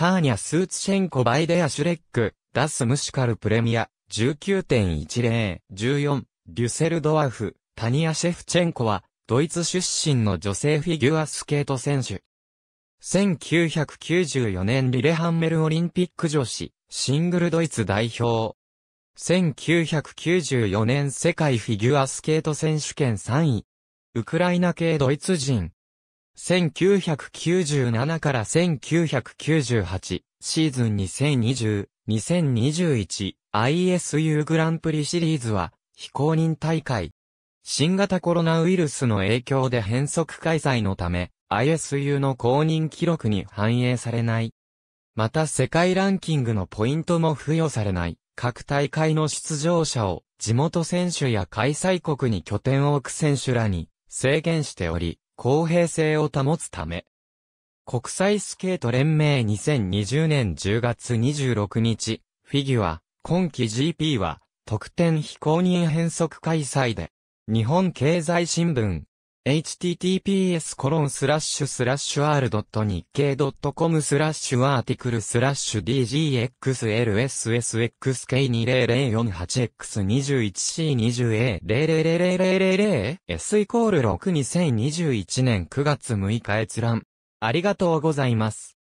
ターニャ・スーツシェンコ・バイデア・シュレック、ダス・ムシカル・プレミア、19.10、14、デュセルドワフ、タニア・シェフチェンコは、ドイツ出身の女性フィギュアスケート選手。1994年リレハンメルオリンピック女子、シングルドイツ代表。1994年世界フィギュアスケート選手権3位。ウクライナ系ドイツ人、1997から1998シーズン2020、2021 ISU グランプリシリーズは非公認大会。新型コロナウイルスの影響で変則開催のため ISU の公認記録に反映されない。また世界ランキングのポイントも付与されない各大会の出場者を地元選手や開催国に拠点を置く選手らに制限しており、公平性を保つため。国際スケート連盟2020年10月26日、フィギュア、今季 GP は、特典非公認変則開催で、日本経済新聞、https://r. 日経 .com スラッシュアーティクルスラッシュ DGXLSSXK2004-8X21C20A00000S イコール6 2021年9月6日閲覧。ありがとうございます。